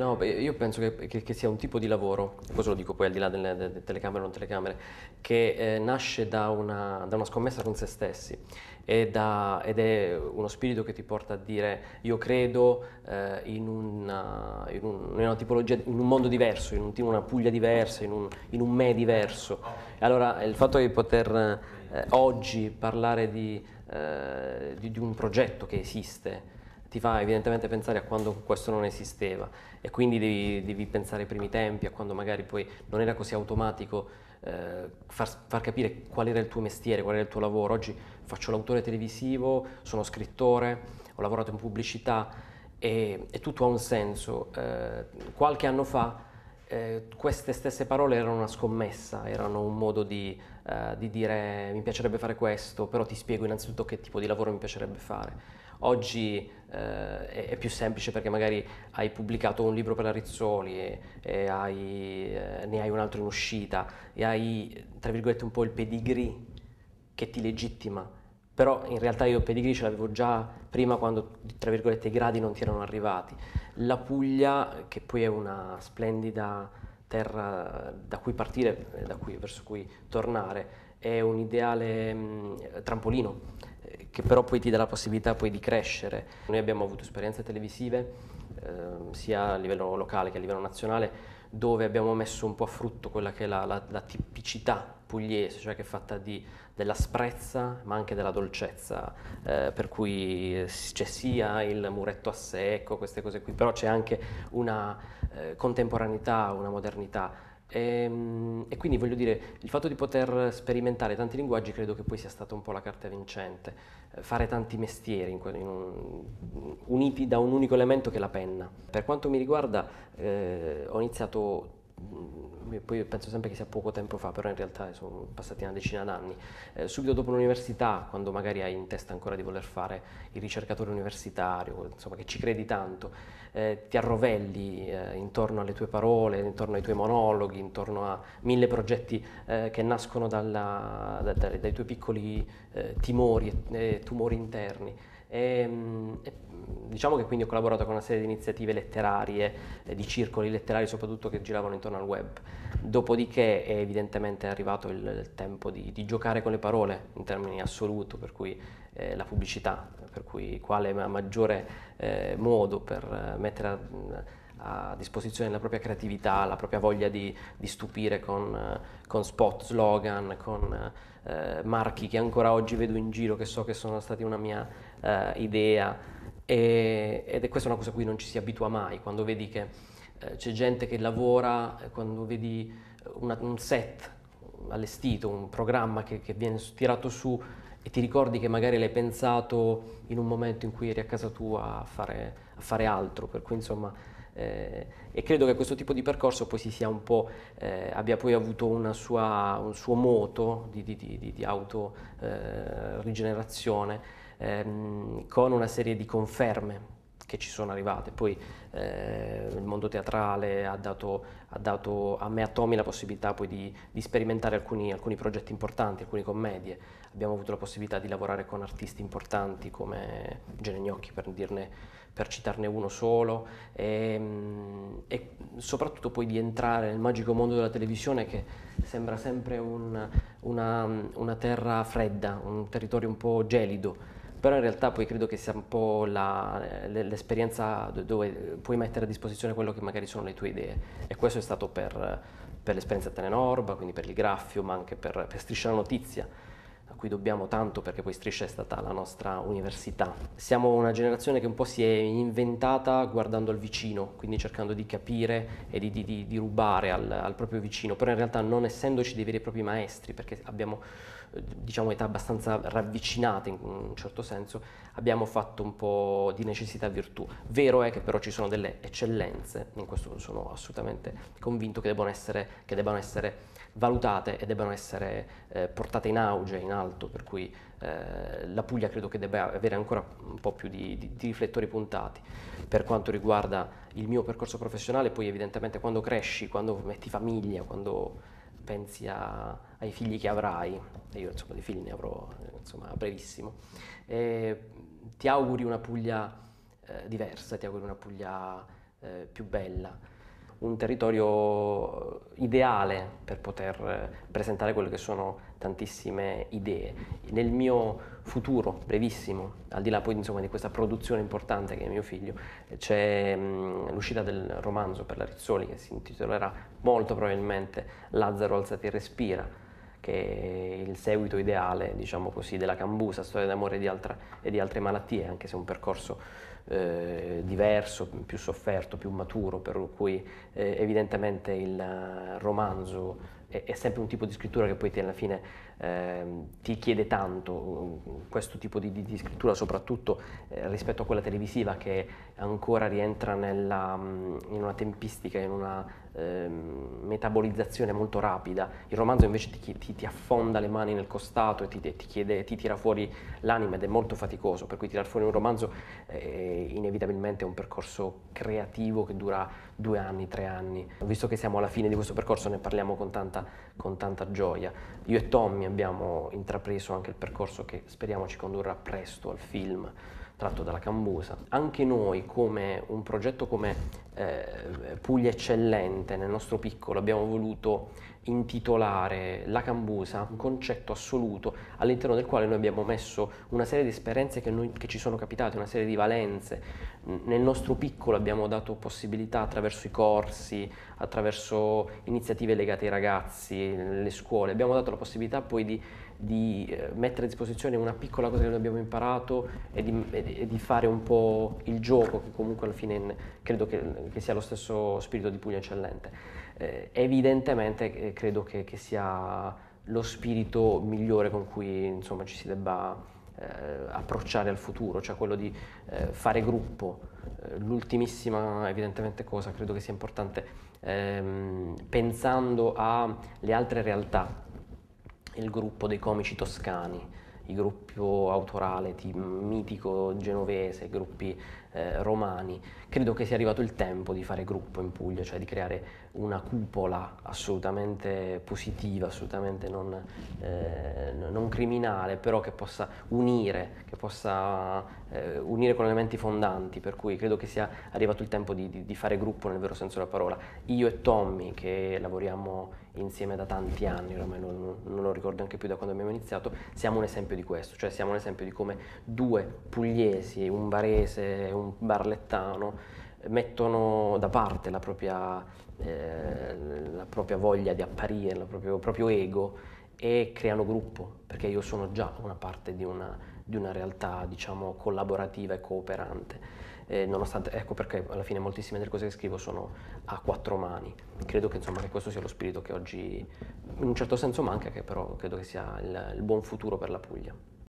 no, io penso che, che, che, sia un tipo di lavoro, questo lo dico poi al di là delle, delle telecamere o non telecamere, che eh, nasce da una, da una, scommessa con se stessi da, ed è uno spirito che ti porta a dire io credo eh, in, una, in, un, in, una, tipologia, in un mondo diverso, in, un, una Puglia diversa, un, in un, me diverso. Allora eh, il fatto di poter eh, oggi parlare di, eh, di, di un progetto che esiste, ti fa evidentemente pensare a quando questo non esisteva e quindi devi, devi pensare ai primi tempi, a quando magari poi non era così automatico eh, far, far, capire qual era il tuo mestiere, qual era il tuo lavoro. Oggi faccio l'autore televisivo, sono scrittore, ho lavorato in pubblicità e, e tutto ha un senso. Eh, qualche anno fa eh, queste stesse parole erano una scommessa, erano un modo di, eh, di, dire mi piacerebbe fare questo, però ti spiego innanzitutto che tipo di lavoro mi piacerebbe fare. Oggi eh, è, più semplice perché magari hai pubblicato un libro per la Rizzoli e, e hai, eh, ne hai un altro in uscita e hai, tra virgolette, un po' il pedigree che ti legittima però in realtà io il pedigree ce l'avevo già prima quando tra virgolette i gradi non ti erano arrivati. La Puglia, che poi è una splendida terra da cui partire, eh, da cui, verso cui tornare, è un ideale mh, mm, trampolino eh, che però poi ti dà la possibilità poi di crescere. Noi abbiamo avuto esperienze televisive eh, sia a livello locale che a livello nazionale dove abbiamo messo un po' a frutto quella che è la, la, la tipicità pugliese, cioè che è fatta di, della sprezza ma anche della dolcezza, eh, per cui c'è sia il muretto a secco, queste cose qui, però c'è anche una eh, contemporaneità, una modernità. E, ehm, e, quindi voglio dire, il fatto di poter sperimentare tanti linguaggi credo che poi sia stata un po' la carta vincente, eh, fare tanti mestieri in, in un, uniti da un unico elemento che è la penna. Per quanto mi riguarda eh, ho iniziato Mm, poi penso sempre che sia poco tempo fa, però in realtà sono passati una decina d'anni, eh, subito dopo l'università, quando magari hai in testa ancora di voler fare il ricercatore universitario, insomma che ci credi tanto, eh, ti arrovelli eh, intorno alle tue parole, intorno ai tuoi monologhi, intorno a mille progetti eh, che nascono dalla, da, dai tuoi piccoli eh, timori e tumori interni. Ehm, e, diciamo che quindi ho collaborato con una serie di iniziative letterarie, eh, di circoli letterari soprattutto che giravano intorno al web. Dopodiché eh, è evidentemente arrivato il, il tempo di, di, giocare con le parole in termini assoluti, per cui eh, la pubblicità, per cui quale maggiore eh, modo per eh, mettere a, a disposizione la propria creatività, la propria voglia di, di stupire con, con, spot, slogan, con eh, marchi che ancora oggi vedo in giro che so che sono stati una mia eh, idea e, ed è questa una cosa a cui non ci si abitua mai, quando vedi che eh, c'è gente che lavora, eh, quando vedi eh, una, un set allestito, un programma che, che viene tirato su e ti ricordi che magari l'hai pensato in un momento in cui eri a casa tua a fare, a fare altro, per cui insomma, eh, e credo che questo tipo di percorso poi si sia un po', eh, abbia poi avuto sua, un suo moto di, di, di, di auto eh, rigenerazione ehm, con una serie di conferme che ci sono arrivate. Poi eh, il mondo teatrale ha dato, ha dato, a me, a Tommy, la possibilità poi di, di sperimentare alcuni, alcuni, progetti importanti, alcune commedie. Abbiamo avuto la possibilità di lavorare con artisti importanti come Gene Gnocchi, per, dirne, per citarne uno solo, e, ehm, e, soprattutto poi di entrare nel magico mondo della televisione che sembra sempre un, una, una terra fredda, un territorio un po' gelido però in realtà poi credo che sia un po' eh, l'esperienza dove puoi mettere a disposizione quello che magari sono le tue idee e questo è stato per, per l'esperienza Tenenorba, quindi per il graffio, ma anche per, per Striscia la Notizia a cui dobbiamo tanto perché poi Striscia è stata la nostra università. Siamo una generazione che un po' si è inventata guardando al vicino, quindi cercando di capire e di, di, di rubare al, al proprio vicino, però in realtà non essendoci dei veri e propri maestri, perché abbiamo diciamo età abbastanza ravvicinate in un certo senso, abbiamo fatto un po' di necessità virtù. Vero è che però ci sono delle eccellenze, in questo sono assolutamente convinto che debbano essere, che debbano essere valutate e debbano essere eh, portate in auge, in alto, per cui eh, la Puglia credo che debba avere ancora un po' più di, di, di riflettori puntati. Per quanto riguarda il mio percorso professionale, poi evidentemente quando cresci, quando metti famiglia, quando pensi a, ai figli che avrai, e io insomma dei figli ne avrò insomma, a brevissimo, e ti auguri una Puglia eh, diversa, ti auguri una Puglia eh, più bella, un territorio ideale per poter eh, presentare quelle che sono tantissime idee. Nel mio futuro brevissimo, al di là poi insomma, di questa produzione importante che è mio figlio, c'è mm, l'uscita del romanzo per la Rizzoli che si intitolerà molto probabilmente Lazzaro alzati e respira, che è il seguito ideale, diciamo così, della Cambusa, storia d'amore e, e di altre malattie, anche se è un percorso eh, diverso, più sofferto, più maturo, per cui eh, evidentemente il romanzo è, è, sempre un tipo di scrittura che poi te alla fine eh, ti chiede tanto, mm, questo tipo di, di, di scrittura soprattutto eh, rispetto a quella televisiva che ancora rientra nella, mm, in una tempistica, in una eh, metabolizzazione molto rapida, il romanzo invece ti, ti, ti affonda le mani nel costato e ti, ti, chiede, ti tira fuori l'anima ed è molto faticoso, per cui tirar fuori un romanzo eh, è inevitabilmente un percorso creativo che dura due anni, tre anni. Visto che siamo alla fine di questo percorso ne parliamo con tanta, con tanta gioia. Io e Tommy abbiamo intrapreso anche il percorso che speriamo ci condurrà presto al film tratto dalla Cambusa. Anche noi, come un progetto come eh, Puglia Eccellente, nel nostro piccolo, abbiamo voluto intitolare la cambusa un concetto assoluto all'interno del quale noi abbiamo messo una serie di esperienze che, noi, che ci sono capitate, una serie di valenze. Nel nostro piccolo abbiamo dato possibilità attraverso i corsi, attraverso iniziative legate ai ragazzi, le scuole, abbiamo dato la possibilità poi di, di eh, mettere a disposizione una piccola cosa che noi abbiamo imparato e di, e di fare un po' il gioco che comunque alla fine credo che, che sia lo stesso spirito di Puglia Eccellente eh, evidentemente eh, credo che, che, sia lo spirito migliore con cui insomma, ci si debba eh, approcciare al futuro, cioè quello di eh, fare gruppo. L'ultimissima evidentemente cosa credo che sia importante, ehm, pensando alle altre realtà, il gruppo dei comici toscani, il gruppo autorale team mitico genovese, gruppi eh, romani, credo che sia arrivato il tempo di fare gruppo in Puglia, cioè di creare una cupola assolutamente positiva, assolutamente non, eh, non criminale, però che possa unire, che possa eh, unire con elementi fondanti, per cui credo che sia arrivato il tempo di, di, di, fare gruppo nel vero senso della parola. Io e Tommy, che lavoriamo insieme da tanti anni, ormai non, non lo ricordo anche più da quando abbiamo iniziato, siamo un esempio di questo, cioè siamo un esempio di come due pugliesi, un barese e un barlettano, mettono da parte la propria, eh, la propria, voglia di apparire, il proprio, proprio ego e creano gruppo, perché io sono già una parte di una, di una realtà, diciamo, collaborativa e cooperante. Eh, nonostante, ecco perché alla fine moltissime delle cose che scrivo sono a quattro mani. Credo che, insomma, che questo sia lo spirito che oggi in un certo senso manca, che però credo che sia il, il buon futuro per la Puglia.